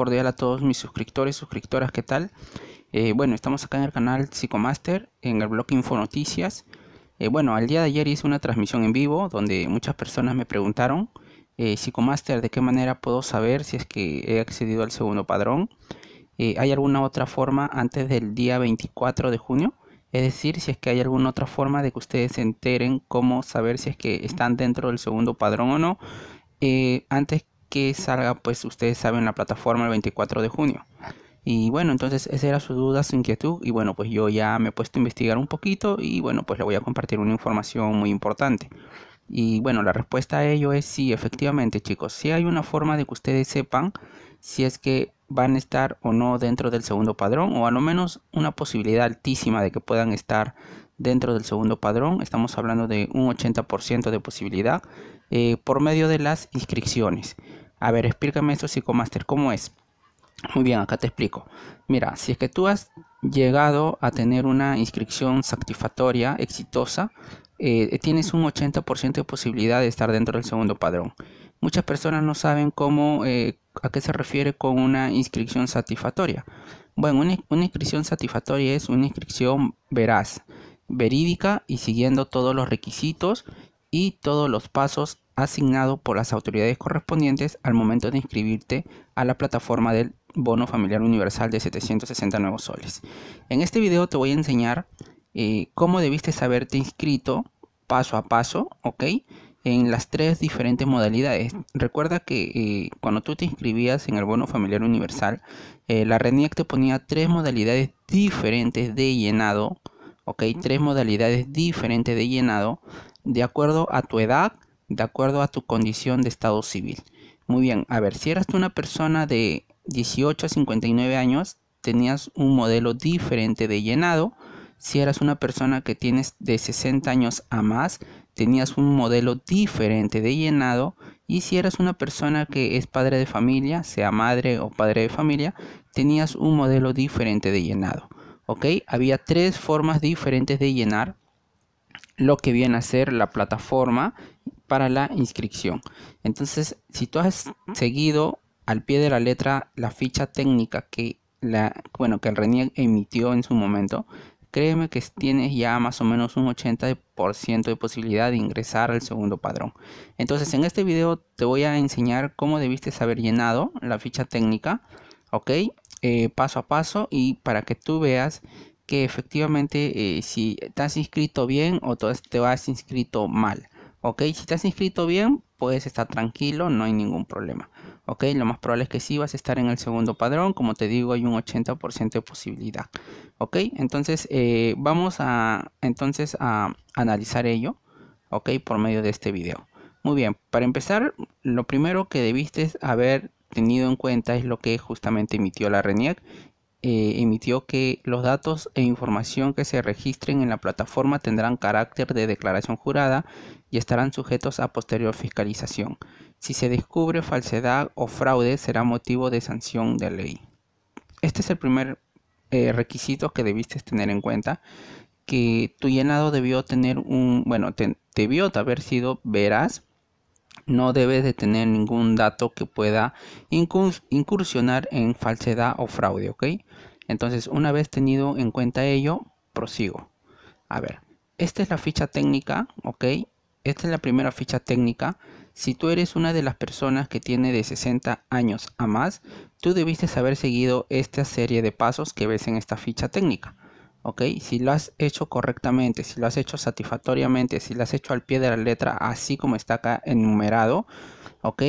cordial a todos mis suscriptores, suscriptoras, ¿qué tal? Eh, bueno, estamos acá en el canal Psicomaster, en el blog Infonoticias. Eh, bueno, al día de ayer hice una transmisión en vivo donde muchas personas me preguntaron, eh, Psicomaster, ¿de qué manera puedo saber si es que he accedido al segundo padrón? Eh, ¿Hay alguna otra forma antes del día 24 de junio? Es decir, si es que hay alguna otra forma de que ustedes se enteren cómo saber si es que están dentro del segundo padrón o no. Eh, antes que salga, pues ustedes saben, la plataforma el 24 de junio. Y bueno, entonces esa era su duda, su inquietud. Y bueno, pues yo ya me he puesto a investigar un poquito y bueno, pues le voy a compartir una información muy importante. Y bueno, la respuesta a ello es sí, efectivamente, chicos. Si hay una forma de que ustedes sepan si es que van a estar o no dentro del segundo padrón, o a lo menos una posibilidad altísima de que puedan estar dentro del segundo padrón. Estamos hablando de un 80% de posibilidad eh, por medio de las inscripciones. A ver, explícame esto, psicomaster, ¿cómo es? Muy bien, acá te explico. Mira, si es que tú has llegado a tener una inscripción satisfactoria, exitosa, eh, tienes un 80% de posibilidad de estar dentro del segundo padrón. Muchas personas no saben cómo, eh, a qué se refiere con una inscripción satisfactoria. Bueno, una inscripción satisfactoria es una inscripción veraz, verídica y siguiendo todos los requisitos y todos los pasos asignado por las autoridades correspondientes al momento de inscribirte a la plataforma del bono familiar universal de 760 nuevos soles. En este video te voy a enseñar eh, cómo debiste haberte inscrito paso a paso, ¿ok? En las tres diferentes modalidades. Recuerda que eh, cuando tú te inscribías en el bono familiar universal, eh, la RENIAC te ponía tres modalidades diferentes de llenado, ¿ok? Tres modalidades diferentes de llenado de acuerdo a tu edad, de acuerdo a tu condición de estado civil. Muy bien, a ver, si eras una persona de 18 a 59 años, tenías un modelo diferente de llenado. Si eras una persona que tienes de 60 años a más, tenías un modelo diferente de llenado. Y si eras una persona que es padre de familia, sea madre o padre de familia, tenías un modelo diferente de llenado. ¿Ok? Había tres formas diferentes de llenar lo que viene a ser la plataforma para la inscripción. Entonces, si tú has seguido al pie de la letra la ficha técnica que la bueno que el RENIEC emitió en su momento, créeme que tienes ya más o menos un 80% de posibilidad de ingresar al segundo padrón. Entonces, en este video te voy a enseñar cómo debiste haber llenado la ficha técnica, ¿ok? Eh, paso a paso y para que tú veas que efectivamente eh, si estás has inscrito bien o te vas inscrito mal. ¿ok? Si te has inscrito bien, puedes estar tranquilo, no hay ningún problema, ¿ok? Lo más probable es que sí vas a estar en el segundo padrón, como te digo, hay un 80% de posibilidad, ¿ok? Entonces, eh, vamos a, entonces a analizar ello, ¿ok? Por medio de este video. Muy bien, para empezar, lo primero que debiste haber tenido en cuenta es lo que justamente emitió la RENIEC eh, emitió que los datos e información que se registren en la plataforma tendrán carácter de declaración jurada y estarán sujetos a posterior fiscalización. Si se descubre falsedad o fraude será motivo de sanción de ley. Este es el primer eh, requisito que debiste tener en cuenta, que tu llenado debió tener un, bueno, debió haber sido veraz no debes de tener ningún dato que pueda incursionar en falsedad o fraude, ¿ok? Entonces, una vez tenido en cuenta ello, prosigo. A ver, esta es la ficha técnica, ¿ok? Esta es la primera ficha técnica. Si tú eres una de las personas que tiene de 60 años a más, tú debiste haber seguido esta serie de pasos que ves en esta ficha técnica. ¿ok? Si lo has hecho correctamente, si lo has hecho satisfactoriamente, si lo has hecho al pie de la letra, así como está acá enumerado, ¿ok?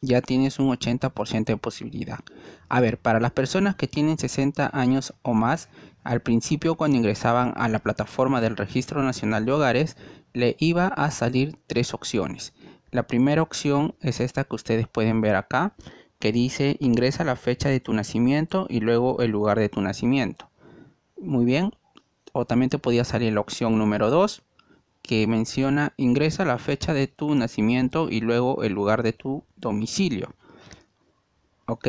Ya tienes un 80% de posibilidad. A ver, para las personas que tienen 60 años o más, al principio cuando ingresaban a la plataforma del Registro Nacional de Hogares, le iba a salir tres opciones. La primera opción es esta que ustedes pueden ver acá, que dice ingresa la fecha de tu nacimiento y luego el lugar de tu nacimiento. Muy bien. O también te podía salir la opción número 2 que menciona ingresa la fecha de tu nacimiento y luego el lugar de tu domicilio. Ok.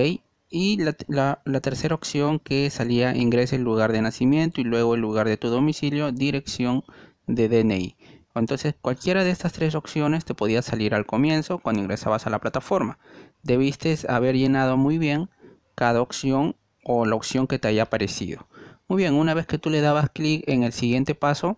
Y la, tercera opción que salía ingresa el lugar de nacimiento y luego el lugar de tu domicilio, dirección de DNI. Entonces cualquiera de estas tres opciones te podía salir al comienzo cuando ingresabas a la plataforma. Debiste haber llenado muy bien cada opción o la opción que te haya aparecido muy bien, una vez que tú le dabas clic en el siguiente paso,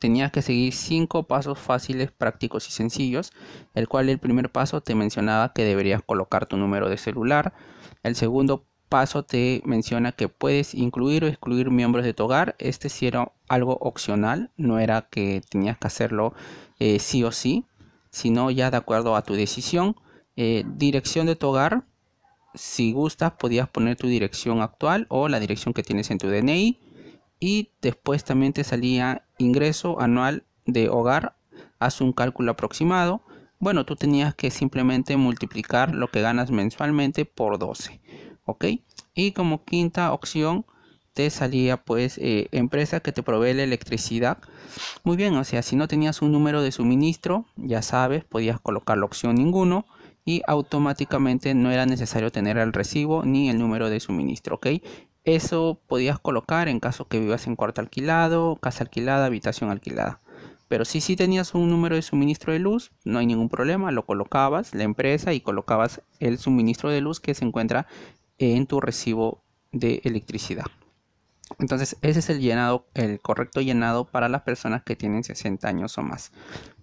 tenías que seguir cinco pasos fáciles, prácticos y sencillos, el cual el primer paso te mencionaba que deberías colocar tu número de celular, el segundo paso te menciona que puedes incluir o excluir miembros de tu hogar, este sí era algo opcional, no era que tenías que hacerlo eh, sí o sí, sino ya de acuerdo a tu decisión, eh, dirección de tu hogar, si gustas podías poner tu dirección actual o la dirección que tienes en tu DNI y después también te salía ingreso anual de hogar, haz un cálculo aproximado. Bueno, tú tenías que simplemente multiplicar lo que ganas mensualmente por 12, ¿ok? Y como quinta opción te salía pues eh, empresa que te provee la electricidad. Muy bien, o sea, si no tenías un número de suministro, ya sabes, podías colocar la opción ninguno y automáticamente no era necesario tener el recibo ni el número de suministro, ¿ok? Eso podías colocar en caso que vivas en cuarto alquilado, casa alquilada, habitación alquilada. Pero si sí tenías un número de suministro de luz, no hay ningún problema, lo colocabas, la empresa, y colocabas el suministro de luz que se encuentra en tu recibo de electricidad. Entonces, ese es el llenado, el correcto llenado para las personas que tienen 60 años o más.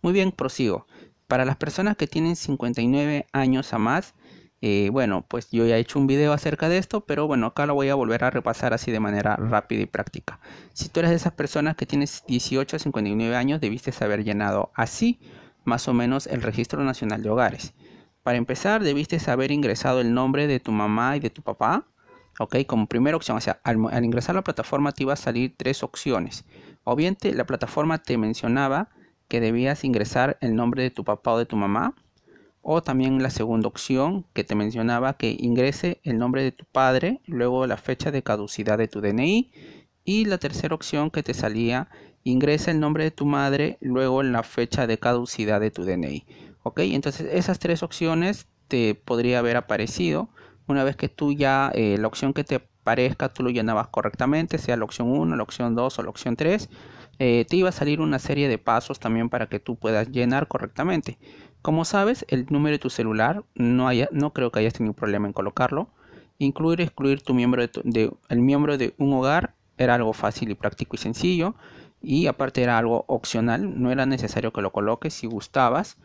Muy bien, prosigo. Para las personas que tienen 59 años a más, eh, bueno, pues yo ya he hecho un video acerca de esto, pero bueno, acá lo voy a volver a repasar así de manera rápida y práctica. Si tú eres de esas personas que tienes 18 a 59 años, debiste haber llenado así más o menos el Registro Nacional de Hogares. Para empezar, debiste haber ingresado el nombre de tu mamá y de tu papá, ¿ok? Como primera opción, o sea, al, ingresar a la plataforma te iba a salir tres opciones. Obviamente, la plataforma te mencionaba que debías ingresar el nombre de tu papá o de tu mamá. O también la segunda opción que te mencionaba que ingrese el nombre de tu padre, luego la fecha de caducidad de tu DNI. Y la tercera opción que te salía, ingrese el nombre de tu madre, luego la fecha de caducidad de tu DNI. ¿Ok? Entonces esas tres opciones te podría haber aparecido. Una vez que tú ya eh, la opción que te parezca tú lo llenabas correctamente, sea la opción 1, la opción 2 o la opción 3. Eh, te iba a salir una serie de pasos también para que tú puedas llenar correctamente. Como sabes, el número de tu celular, no, no creo que hayas tenido problema en colocarlo. Incluir, excluir tu miembro de, el miembro de un hogar era algo fácil y práctico y sencillo. Y aparte era algo opcional, no era necesario que lo coloques si gustabas.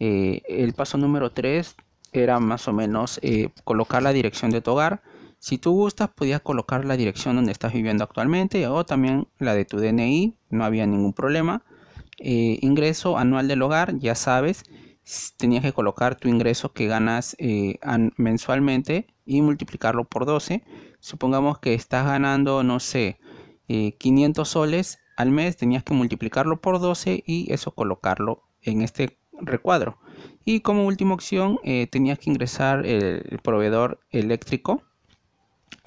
Eh, el paso número 3 era más o menos eh, colocar la dirección de tu hogar si tú gustas, podías colocar la dirección donde estás viviendo actualmente o también la de tu DNI, no había ningún problema. Eh, ingreso anual del hogar, ya sabes, tenías que colocar tu ingreso que ganas eh, mensualmente y multiplicarlo por 12. Supongamos que estás ganando, no sé, 500 eh, soles al mes, tenías que multiplicarlo por 12 y eso colocarlo en este recuadro. Y como última opción, tenías que ingresar el proveedor eléctrico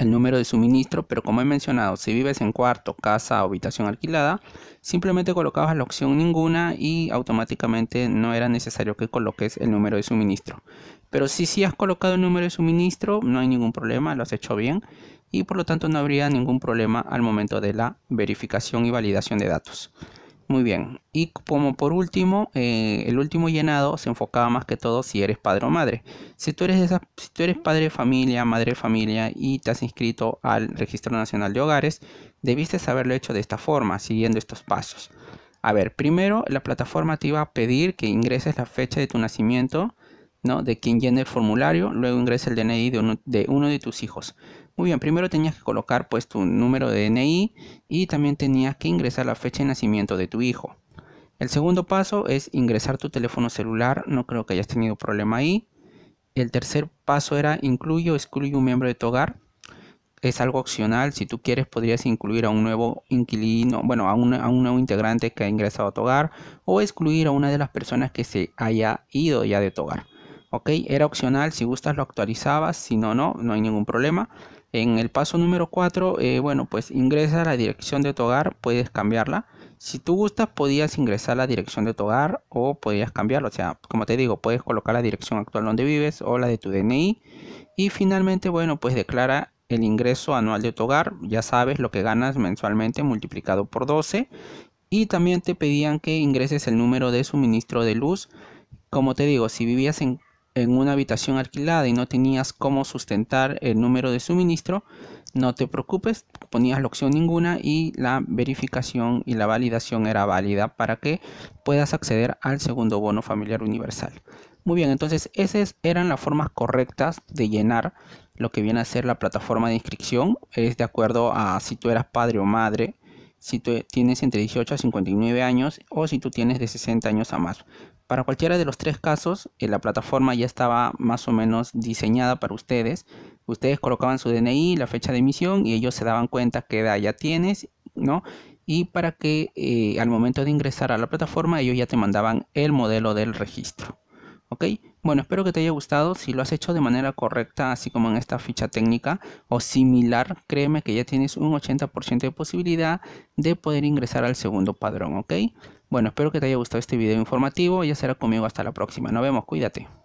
el número de suministro, pero como he mencionado, si vives en cuarto, casa o habitación alquilada, simplemente colocabas la opción ninguna y automáticamente no era necesario que coloques el número de suministro. Pero si sí has colocado el número de suministro, no hay ningún problema, lo has hecho bien y por lo tanto no habría ningún problema al momento de la verificación y validación de datos. Muy bien. Y como por último, eh, el último llenado se enfocaba más que todo si eres padre o madre. Si tú eres, si tú eres padre de familia, madre de familia y te has inscrito al Registro Nacional de Hogares, debiste haberlo hecho de esta forma, siguiendo estos pasos. A ver, primero la plataforma te iba a pedir que ingreses la fecha de tu nacimiento, ¿no? De quien llene el formulario, luego ingresa el DNI de, uno de tus hijos. Muy bien, primero tenías que colocar pues tu número de DNI y también tenías que ingresar la fecha de nacimiento de tu hijo. El segundo paso es ingresar tu teléfono celular, no creo que hayas tenido problema ahí. El tercer paso era incluye o excluye un miembro de tu hogar. Es algo opcional, si tú quieres podrías incluir a un nuevo inquilino, bueno, a un, nuevo integrante que ha ingresado a tu hogar o excluir a una de las personas que se haya ido ya de tu hogar. Ok, era opcional, si gustas lo actualizabas, si no, no, no hay ningún problema. En el paso número 4, eh, bueno, pues ingresa la dirección de tu hogar, puedes cambiarla. Si tú gustas, podías ingresar la dirección de tu hogar o podías cambiarlo. O sea, como te digo, puedes colocar la dirección actual donde vives o la de tu DNI. Y finalmente, bueno, pues declara el ingreso anual de tu hogar. Ya sabes lo que ganas mensualmente multiplicado por 12. Y también te pedían que ingreses el número de suministro de luz. Como te digo, si vivías en en una habitación alquilada y no tenías cómo sustentar el número de suministro, no te preocupes, ponías la opción ninguna y la verificación y la validación era válida para que puedas acceder al segundo bono familiar universal. Muy bien, entonces esas eran las formas correctas de llenar lo que viene a ser la plataforma de inscripción. Es de acuerdo a si tú eras padre o madre, si tú tienes entre 18 a 59 años o si tú tienes de 60 años a más. Para cualquiera de los tres casos, eh, la plataforma ya estaba más o menos diseñada para ustedes. Ustedes colocaban su DNI, la fecha de emisión y ellos se daban cuenta qué edad ya tienes, ¿no? Y para que eh, al momento de ingresar a la plataforma ellos ya te mandaban el modelo del registro. ¿Ok? Bueno, espero que te haya gustado. Si lo has hecho de manera correcta, así como en esta ficha técnica o similar, créeme que ya tienes un 80% de posibilidad de poder ingresar al segundo padrón. ¿Ok? Bueno, espero que te haya gustado este video informativo. y Ya será conmigo hasta la próxima. Nos vemos, cuídate.